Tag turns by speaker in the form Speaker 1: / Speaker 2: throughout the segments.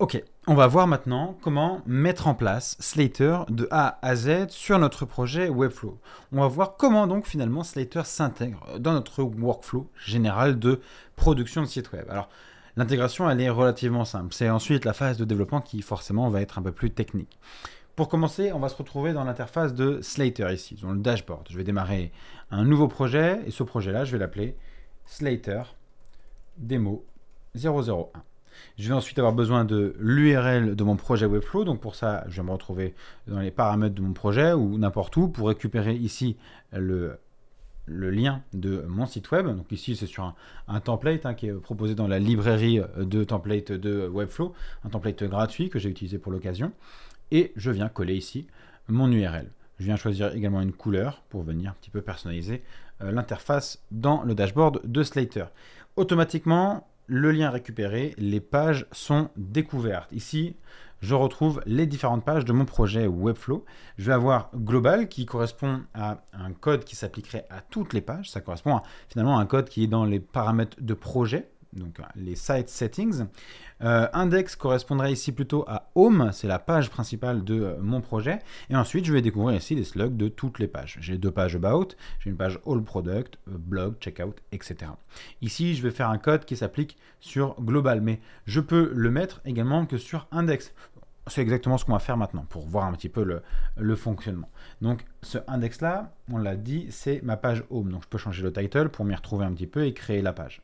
Speaker 1: Ok, on va voir maintenant comment mettre en place Slater de A à Z sur notre projet Webflow. On va voir comment donc finalement Slater s'intègre dans notre workflow général de production de site web. Alors, l'intégration, elle est relativement simple. C'est ensuite la phase de développement qui forcément va être un peu plus technique. Pour commencer, on va se retrouver dans l'interface de Slater ici, dans le dashboard. Je vais démarrer un nouveau projet et ce projet-là, je vais l'appeler Slater Demo 001. Je vais ensuite avoir besoin de l'URL de mon projet Webflow. Donc pour ça, je vais me retrouver dans les paramètres de mon projet ou n'importe où pour récupérer ici le, lien de mon site web. Donc ici, c'est sur un, template hein, qui est proposé dans la librairie de templates de Webflow, un template gratuit que j'ai utilisé pour l'occasion. Et je viens coller ici mon URL. Je viens choisir également une couleur pour venir un petit peu personnaliser euh, l'interface dans le dashboard de Slater. Automatiquement, le lien récupéré, les pages sont découvertes. Ici, je retrouve les différentes pages de mon projet Webflow. Je vais avoir global qui correspond à un code qui s'appliquerait à toutes les pages. Ça correspond finalement à un code qui est dans les paramètres de projet donc euh, les Site Settings. Euh, index correspondrait ici plutôt à Home, c'est la page principale de euh, mon projet. Et ensuite, je vais découvrir ici les slugs de toutes les pages. J'ai deux pages About, j'ai une page All Product, Blog, Checkout, etc. Ici, je vais faire un code qui s'applique sur Global, mais je peux le mettre également que sur Index. C'est exactement ce qu'on va faire maintenant pour voir un petit peu le, le fonctionnement. Donc ce index là, on l'a dit, c'est ma page home. Donc je peux changer le title pour m'y retrouver un petit peu et créer la page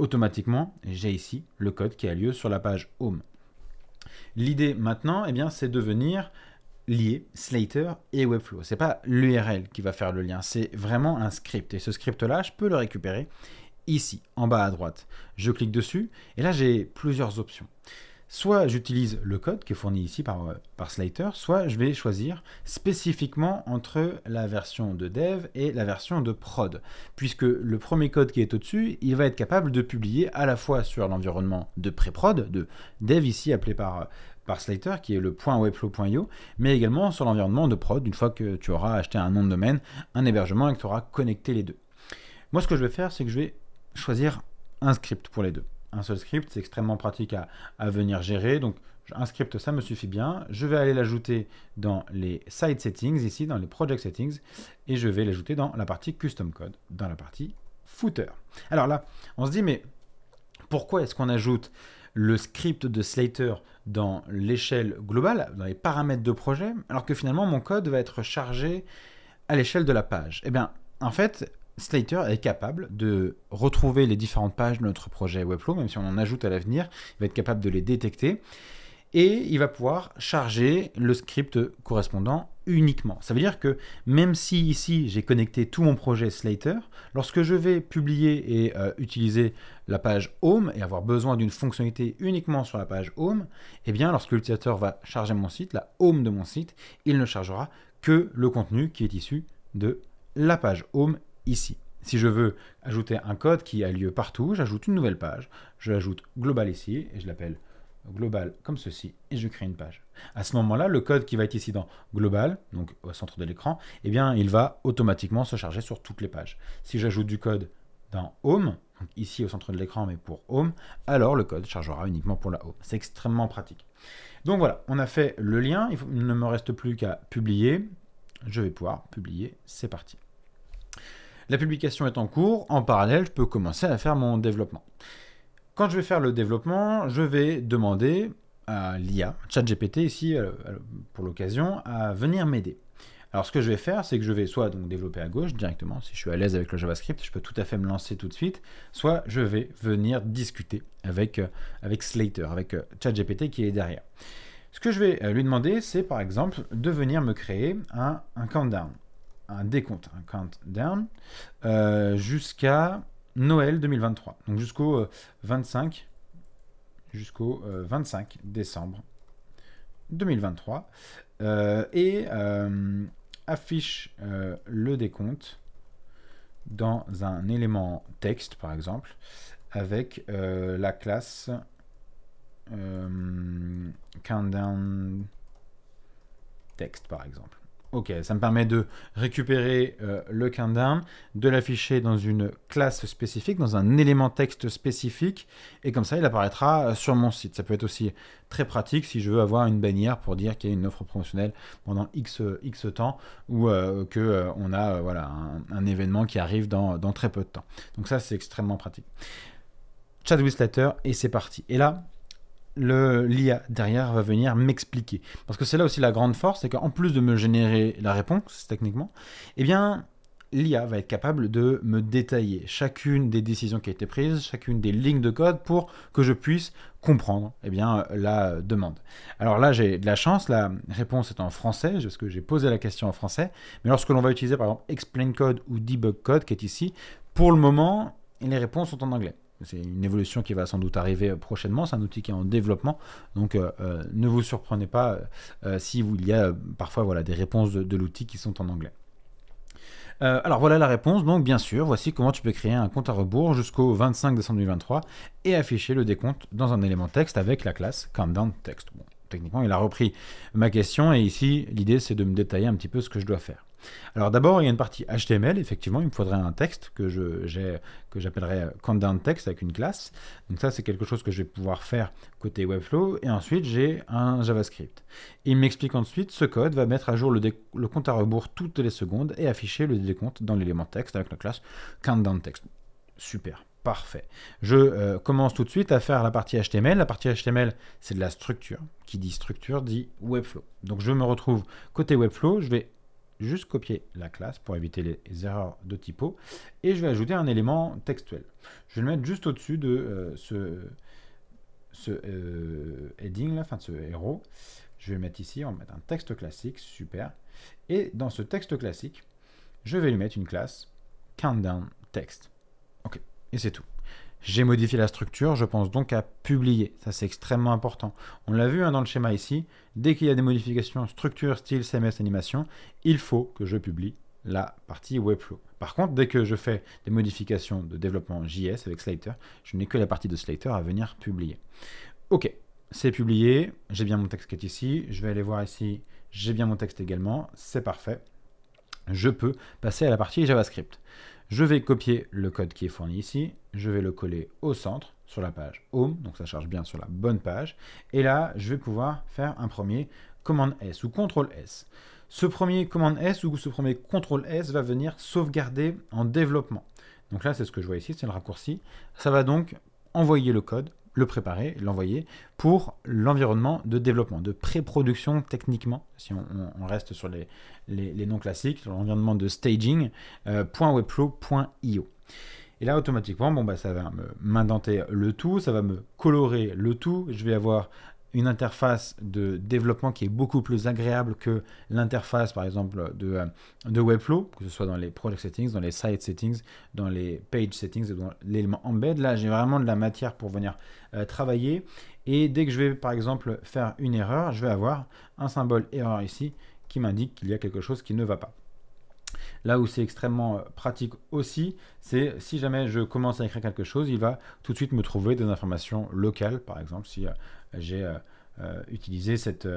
Speaker 1: automatiquement, j'ai ici le code qui a lieu sur la page Home. L'idée maintenant, eh bien, c'est de venir lier Slater et Webflow. C'est pas l'URL qui va faire le lien, c'est vraiment un script. Et ce script-là, je peux le récupérer ici, en bas à droite. Je clique dessus, et là, j'ai plusieurs options. Soit j'utilise le code qui est fourni ici euh, par, Slater, soit je vais choisir spécifiquement entre la version de dev et la version de prod, puisque le premier code qui est au-dessus, il va être capable de publier à la fois sur l'environnement de pré-prod, de dev ici appelé par, euh, Slater, qui est le webflow.io, mais également sur l'environnement de prod, une fois que tu auras acheté un nom de domaine, un hébergement et que tu auras connecté les deux. Moi, ce que je vais faire, c'est que je vais choisir un script pour les deux un seul script, c'est extrêmement pratique à, venir gérer. Donc un script, ça me suffit bien. Je vais aller l'ajouter dans les side settings, ici dans les project settings, et je vais l'ajouter dans la partie custom code, dans la partie footer. Alors là, on se dit, mais pourquoi est-ce qu'on ajoute le script de Slater dans l'échelle globale, dans les paramètres de projet, alors que finalement mon code va être chargé à l'échelle de la page Eh bien, en fait, Slater est capable de retrouver les différentes pages de notre projet Webflow, même si on en ajoute à l'avenir, il va être capable de les détecter et il va pouvoir charger le script correspondant uniquement. Ça veut dire que même si ici j'ai connecté tout mon projet Slater, lorsque je vais publier et euh, utiliser la page Home et avoir besoin d'une fonctionnalité uniquement sur la page Home, eh bien lorsque l'utilisateur va charger mon site, la Home de mon site, il ne chargera que le contenu qui est issu de la page Home ici. Si je veux ajouter un code qui a lieu partout, j'ajoute une nouvelle page. Je l'ajoute global ici et je l'appelle global comme ceci et je crée une page. À ce moment-là, le code qui va être ici dans global, donc au centre de l'écran, eh bien, il va automatiquement se charger sur toutes les pages. Si j'ajoute du code dans home, ici au centre de l'écran mais pour home, alors le code chargera uniquement pour la home. C'est extrêmement pratique. Donc voilà, on a fait le lien, il ne me reste plus qu'à publier. Je vais pouvoir publier, c'est parti. La publication est en cours, en parallèle, je peux commencer à faire mon développement. Quand je vais faire le développement, je vais demander à l'IA, ChatGPT ici euh, euh, pour l'occasion, à venir m'aider. Alors ce que je vais faire, c'est que je vais soit donc développer à gauche directement, si je suis à l'aise avec le JavaScript, je peux tout à fait me lancer tout de suite, soit je vais venir discuter avec, euh, avec Slater, avec ChatGPT qui est derrière. Ce que je vais lui demander, c'est par exemple de venir me créer un, un countdown un décompte, un countdown, euh, jusqu'à Noël 2023. Donc jusqu'au 25, euh, jusqu'au 25 euh, décembre 2023. et affiche le décompte dans un élément texte, par exemple, avec la classe countdown texte par exemple. Ok, ça me permet de récupérer euh, le countdown, de l'afficher dans une classe spécifique, dans un élément texte spécifique, et comme ça, il apparaîtra euh, sur mon site. Ça peut être aussi très pratique si je veux avoir une bannière pour dire qu'il y a une offre promotionnelle pendant X, temps, ou euh, que qu'on a voilà, un, événement qui arrive dans, très peu de temps. Donc ça, c'est extrêmement pratique. Chat et c'est parti. Et là, le l'IA derrière va venir m'expliquer. Parce que c'est là aussi la grande force, c'est qu'en plus de me générer la réponse, techniquement, eh bien, l'IA va être capable de me détailler chacune des décisions qui a été prise, chacune des lignes de code pour que je puisse comprendre eh bien, la demande. Alors là, j'ai de la chance, la réponse est en français, parce que j'ai posé la question en français, mais lorsque l'on va utiliser par exemple explain code ou debug code, qui est ici, pour le moment, les réponses sont en anglais c'est une évolution qui va sans doute arriver prochainement. C'est un outil qui est en développement. Donc euh, euh, ne vous surprenez pas s'il euh, si il y a parfois voilà, des réponses de, l'outil qui sont en anglais. alors voilà la réponse, donc bien sûr, voici comment tu peux créer un compte à rebours jusqu'au 25 décembre 2023 et afficher le décompte dans un élément texte avec la classe countdown text. techniquement, il a repris ma question et ici, l'idée c'est de me détailler un petit peu ce que je dois faire. Alors d'abord, il y a une partie HTML, effectivement, il me faudrait un texte que j'appellerais euh, countdown text avec une classe. Donc ça, c'est quelque chose que je vais pouvoir faire côté Webflow. Et ensuite, j'ai un JavaScript. il m'explique ensuite, ce code va mettre à jour le, compte à rebours toutes les secondes et afficher le décompte dans l'élément texte avec la classe countdown text. Super. Parfait. Je euh, commence tout de suite à faire la partie HTML. La partie HTML, c'est de la structure. Qui dit structure dit Webflow. Donc je me retrouve côté Webflow, je vais juste copier la classe pour éviter les erreurs de typo, et je vais ajouter un élément textuel. Je vais le mettre juste au-dessus de euh, ce, ce euh, heading, là, enfin de ce héros. Je vais le mettre ici, on va mettre un texte classique, super. Et dans ce texte classique, je vais lui mettre une classe countdown text. Ok, et c'est tout. J'ai modifié la structure, je pense donc à publier. Ça, c'est extrêmement important. On l'a vu hein, dans le schéma ici, dès qu'il y a des modifications structure, style, CMS, animation, il faut que je publie la partie Webflow. Par contre, dès que je fais des modifications de développement JS avec Slater, je n'ai que la partie de Slater à venir publier. Ok, c'est publié, j'ai bien mon texte qui est ici, je vais aller voir ici, j'ai bien mon texte également, c'est parfait. Je peux passer à la partie JavaScript. Je vais copier le code qui est fourni ici, je vais le coller au centre sur la page Home, donc ça charge bien sur la bonne page. Et là, je vais pouvoir faire un premier commande S ou contrôle S. Ce premier commande S ou ce premier contrôle S va venir sauvegarder en développement. Donc là, c'est ce que je vois ici, c'est le raccourci. Ça va donc envoyer le code le préparer, l'envoyer pour l'environnement de développement, de pré-production techniquement, si on, reste sur les, les, noms classiques, sur l'environnement de staging, euh, Et là, automatiquement, bon, bah, ça va m'indenter le tout, ça va me colorer le tout. Je vais avoir une interface de développement qui est beaucoup plus agréable que l'interface, par exemple, de, euh, de Webflow, que ce soit dans les project settings, dans les site settings, dans les page settings et dans l'élément embed. Là, j'ai vraiment de la matière pour venir euh, travailler. Et dès que je vais, par exemple, faire une erreur, je vais avoir un symbole erreur ici qui m'indique qu'il y a quelque chose qui ne va pas. Là où c'est extrêmement euh, pratique aussi, c'est si jamais je commence à écrire quelque chose, il va tout de suite me trouver des informations locales, par exemple, si euh, j'ai euh, utilisé cette,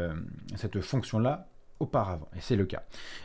Speaker 1: fonction-là auparavant, et c'est le cas.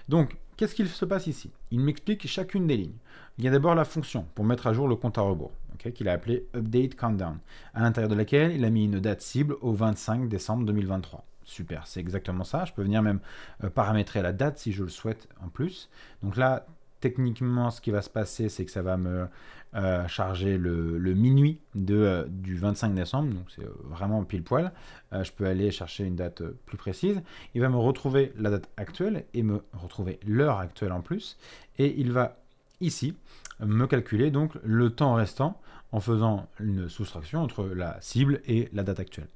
Speaker 1: Donc, qu'est-ce qu'il se passe ici Il m'explique chacune des lignes. Il y a d'abord la fonction pour mettre à jour le compte à rebours, qu'il a appelé update countdown, à l'intérieur de laquelle il a mis une date cible au 25 décembre 2023. Super, c'est exactement ça. Je peux venir même euh, paramétrer la date si je le souhaite en plus. Donc là, techniquement, ce qui va se passer, c'est que ça va me euh, charger le, minuit euh, du 25 décembre, donc c'est vraiment pile poil. je peux aller chercher une date plus précise. Il va me retrouver la date actuelle et me retrouver l'heure actuelle en plus. Et il va ici me calculer donc le temps restant en faisant une soustraction entre la cible et la date actuelle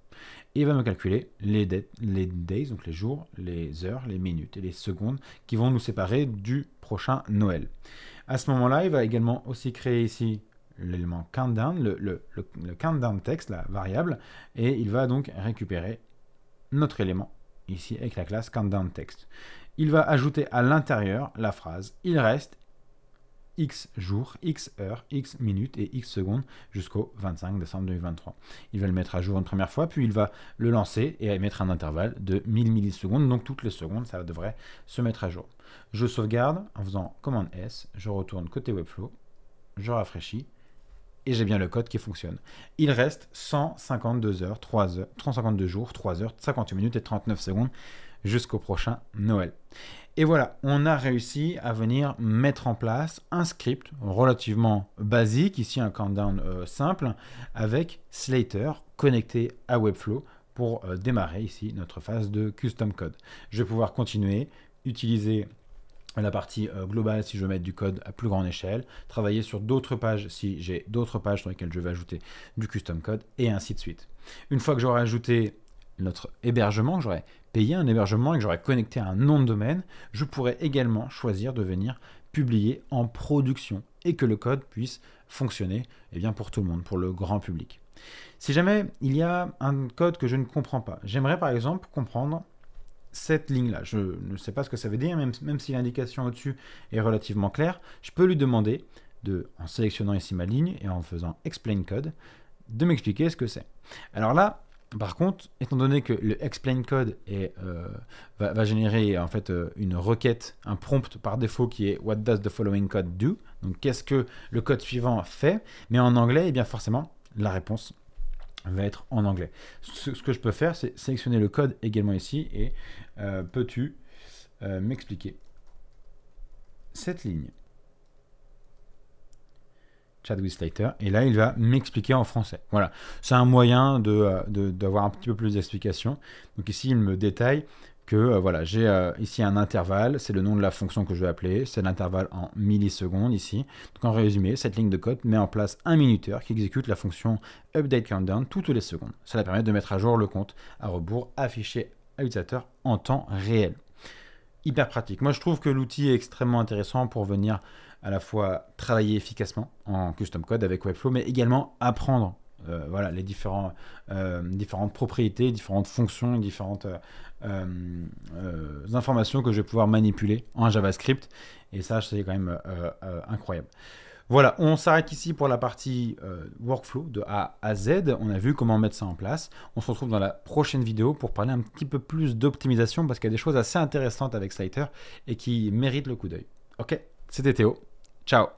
Speaker 1: et il va me calculer les, les days, donc les jours, les heures, les minutes et les secondes qui vont nous séparer du prochain Noël. À ce moment-là, il va également aussi créer ici l'élément countdown, le, le countdown text, la variable, et il va donc récupérer notre élément ici avec la classe countdown text. Il va ajouter à l'intérieur la phrase il reste X jours, X heures, X minutes et X secondes jusqu'au 25 décembre 2023. Il va le mettre à jour une première fois, puis il va le lancer et émettre un intervalle de 1000 millisecondes. Donc toutes les secondes, ça devrait se mettre à jour. Je sauvegarde en faisant commande S, je retourne côté Webflow, je rafraîchis et j'ai bien le code qui fonctionne. Il reste 152 heures, 3 heures, 352 jours, 3 heures, 58 minutes et 39 secondes jusqu'au prochain Noël. Et voilà, on a réussi à venir mettre en place un script relativement basique, ici un countdown euh, simple, avec Slater connecté à Webflow pour euh, démarrer ici notre phase de custom code. Je vais pouvoir continuer, utiliser la partie euh, globale si je veux mettre du code à plus grande échelle, travailler sur d'autres pages si j'ai d'autres pages sur lesquelles je vais ajouter du custom code, et ainsi de suite. Une fois que j'aurai ajouté notre hébergement, que j'aurais payé un hébergement et que j'aurais connecté à un nom de domaine, je pourrais également choisir de venir publier en production et que le code puisse fonctionner et eh bien, pour tout le monde, pour le grand public. Si jamais il y a un code que je ne comprends pas, j'aimerais par exemple comprendre cette ligne-là. Je ne sais pas ce que ça veut dire, même, même si l'indication au-dessus est relativement claire, je peux lui demander, de, en sélectionnant ici ma ligne et en faisant Explain Code, de m'expliquer ce que c'est. Alors là, par contre, étant donné que le explain code euh, va, générer en fait euh, une requête, un prompt par défaut qui est what does the following code do Donc qu'est-ce que le code suivant fait Mais en anglais, eh bien forcément, la réponse va être en anglais. Ce, que je peux faire, c'est sélectionner le code également ici et euh, peux-tu m'expliquer cette ligne with Slater, et là il va m'expliquer en français. Voilà, c'est un moyen euh, d'avoir de, un petit peu plus d'explications. Donc ici il me détaille que euh, voilà, j'ai euh, ici un intervalle, c'est le nom de la fonction que je vais appeler, c'est l'intervalle en millisecondes ici. Donc en résumé, cette ligne de code met en place un minuteur qui exécute la fonction update countdown toutes les secondes. Cela permet de mettre à jour le compte à rebours affiché à l'utilisateur en temps réel. Hyper pratique. Moi je trouve que l'outil est extrêmement intéressant pour venir à la fois travailler efficacement en custom code avec Webflow, mais également apprendre euh, voilà, les euh, différentes propriétés, différentes fonctions, différentes euh, informations que je vais pouvoir manipuler en JavaScript. Et ça, c'est quand même incroyable. Voilà, on s'arrête ici pour la partie workflow de A à Z. On a vu comment mettre ça en place. On se retrouve dans la prochaine vidéo pour parler un petit peu plus d'optimisation parce qu'il y a des choses assez intéressantes avec Slider et qui méritent le coup d'œil. Ok, c'était Théo. Ciao